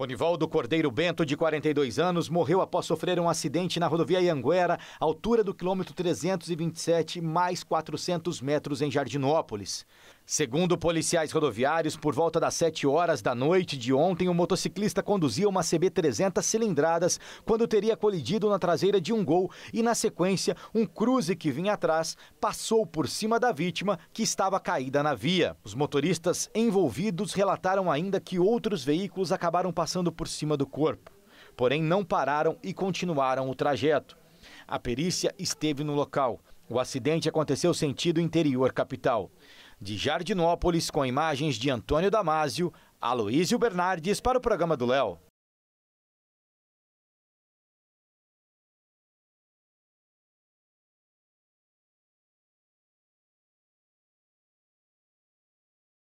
Ronivaldo Cordeiro Bento, de 42 anos, morreu após sofrer um acidente na rodovia Ianguera, altura do quilômetro 327, mais 400 metros em Jardinópolis. Segundo policiais rodoviários, por volta das 7 horas da noite de ontem, o um motociclista conduzia uma CB 300 cilindradas quando teria colidido na traseira de um gol e, na sequência, um cruze que vinha atrás passou por cima da vítima que estava caída na via. Os motoristas envolvidos relataram ainda que outros veículos acabaram passando por cima do corpo, porém não pararam e continuaram o trajeto. A perícia esteve no local. O acidente aconteceu sentido interior capital. De Jardinópolis, com imagens de Antônio Damásio, Aloísio Bernardes para o programa do Léo.